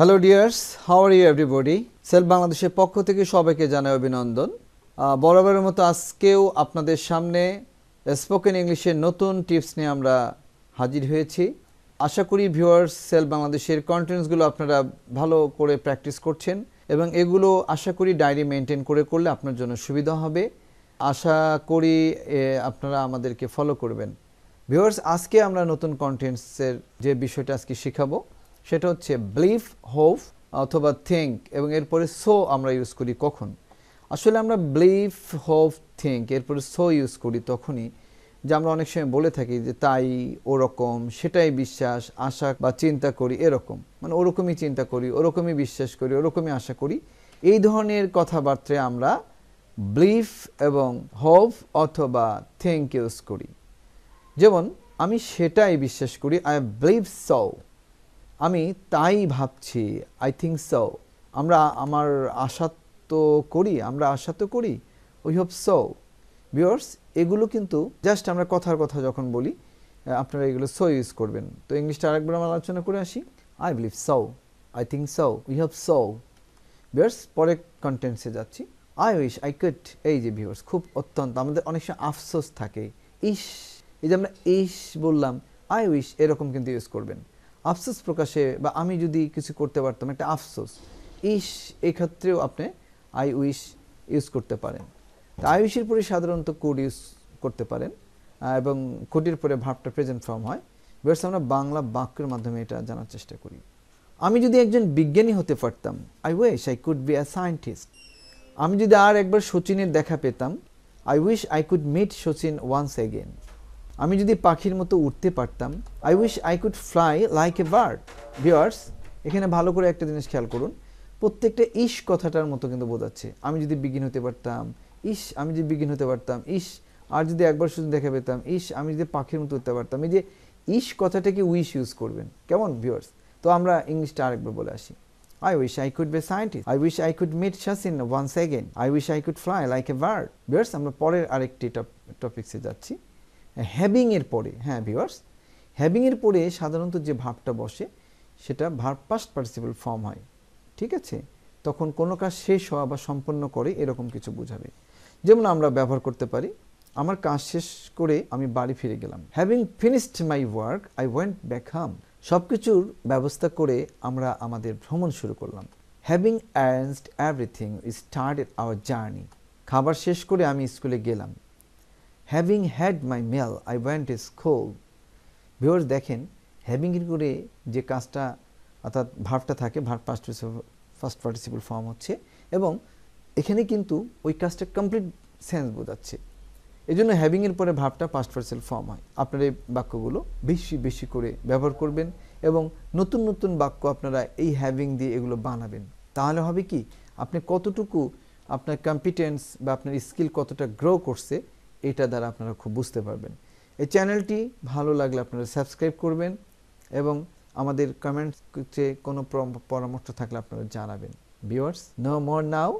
Hello dears হাওয়ার are you everybody sell বাংলাদেশের পক্ষ থেকে সবাইকে জানাই অভিনন্দন বরাবরের মতো আজকেও আপনাদের সামনে স্পোকেন ইংলিশের নতুন টিপস নিয়ে আমরা হাজির হয়েছি আশা করি ভিউয়ার্স সেল বাংলাদেশের কন্টেন্টসগুলো আপনারা ভালো করে প্র্যাকটিস করছেন এবং এগুলো আশা করি ডায়েরি মেনটেন করে করলে আপনার জন্য সুবিধা হবে আশা করি আপনারা আমাদেরকে ফলো করবেন ভিউয়ার্স আজকে আমরা নতুন কন্টেন্টসের যে বিষয়টা আজকে শেখাবো সেটা হচ্ছে ব্লিফ হোপ অথবা থিঙ্ক এবং এরপরে সো আমরা ইউজ করি কখন আসলে আমরা ব্লিফ হোপ থিঙ্ক এরপরে সো ইউজ করি তখনই যে আমরা অনেক সময় বলে থাকি যে তাই ওরকম সেটাই বিশ্বাস আশা বা চিন্তা করি এরকম মানে ওরকমই চিন্তা করি ওরকমই বিশ্বাস করি ওরকমই আশা করি এই ধরনের কথাবার্তায় আমরা ব্লিফ এবং হোপ অথবা থিঙ্ক ইউজ করি যেমন আমি সেটাই বিশ্বাস করি আই বিলিভ সো আমি তাই ভাবছি আই থিঙ্ক সো আমরা আমার আশা তো করি আমরা আশা তো করি উই হোপ সো বিয়র্স এগুলো কিন্তু জাস্ট আমরা কথার কথা যখন বলি আপনারা এগুলো সো ইউজ করবেন তো ইংলিশটা আরেকবার আমরা আলোচনা করে আসি I believe so I think so we have so viewers পরে কন্টেন্টসে যাচ্ছি আই উইশ আই কেট এই যে ভিউয়ার্স খুব অত্যন্ত আমাদের অনেক সময় আফসোস থাকে ইস এই যে আমরা ইস বললাম আই উইশ এরকম কিন্তু ইউজ করবেন আফসোস প্রকাশে বা আমি যদি কিছু করতে পারতাম একটা আফসোস ইস এক্ষেত্রেও আপনি আই উইশ ইউজ করতে পারেন তা আই উইশের পরে সাধারণত কোড ইউজ করতে পারেন এবং কোডের পরে ভাবটা প্রেজেন্ট ফর্ম হয় বেশ আমরা বাংলা বাক্যের মাধ্যমে এটা জানার চেষ্টা করি আমি যদি একজন বিজ্ঞানী হতে পারতাম I wish I could be a scientist আমি যদি আর একবার সচিনের দেখা পেতাম I wish I could meet Sachin once again আমি যদি পাখির মতো উঠতে পারতাম I wish I could fly like a bird viewers এখানে ভালো করে একটা জিনিস খেয়াল করুন প্রত্যেকটা ইস কথাটার মতো কিন্তু বোঝাচ্ছে আমি যদি বিঘিন হতে পারতাম ইস আমি যদি বিগিন হতে পারতাম ইস আর যদি একবার শুধু দেখা পেতাম ইস আমি যদি পাখির মতো উঠতে পারতাম এই যে ইস কথাটাকে উইশ ইউজ করবেন কেমন ভিওয়ার্স তো আমরা ইংলিশটা আরেকবার বলে আসি I wish I could be scientist I wish I could meet Sachin once again I wish I could fly like a bird bird. আমরা পরের আরেকটি টপিক্সে যাচ্ছি হ্যাভিংয়ের পরে হ্যাঁ ভিওয়ার্স হ্যাভিংয়ের পরে সাধারণত যে ভাবটা বসে সেটা ভার্ব পাস্ট পার্টিসিপল ফর্ম হয় ঠিক আছে তখন কোনো কাজ শেষ হওয়া বা সম্পন্ন করে এরকম কিছু বোঝাবে যেমন আমরা ব্যবহার করতে পারি আমার কাজ শেষ করে আমি বাড়ি ফিরে গেলাম having finished my work I went back home সব কিছুর ব্যবস্থা করে আমরা আমাদের ভ্রমণ শুরু করলাম having arranged everything started our journey খাবার শেষ করে আমি স্কুলে গেলাম having had my meal I went school viewers দেখেন হ্যাভিং করে যে কাজটা অর্থাৎ ভাবটা থাকে verb past first participle form হচ্ছে এবং এখানে কিন্তু ওই কাজটা কমপ্লিট সেন্স বোঝাচ্ছে এই জন্য হ্যাভিংয়ের পরে ভাবটা পাস্ট পার্সেল ফর্ম হয় আপনার এই বাক্যগুলো বেশি বেশি করে ব্যবহার করবেন এবং নতুন নতুন বাক্য আপনারা এই হ্যাভিং দিয়ে এগুলো বানাবেন তাহলে হবে কি আপনি কতটুকু আপনার কম্পিটেন্স বা আপনার স্কিল কতটা গ্রো করছে এটা দ্বারা আপনারা খুব বুঝতে পারবেন এই চ্যানেলটি ভালো লাগলে আপনারা সাবস্ক্রাইব করবেন এবং আমাদের কমেন্টসে কোনো পরামর্শ থাকলে আপনারা জানাবেন viewers no more now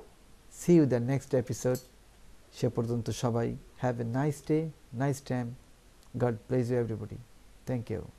see you the next episode সে পর্যন্ত সবাই have a nice day nice time God bless you everybody thank you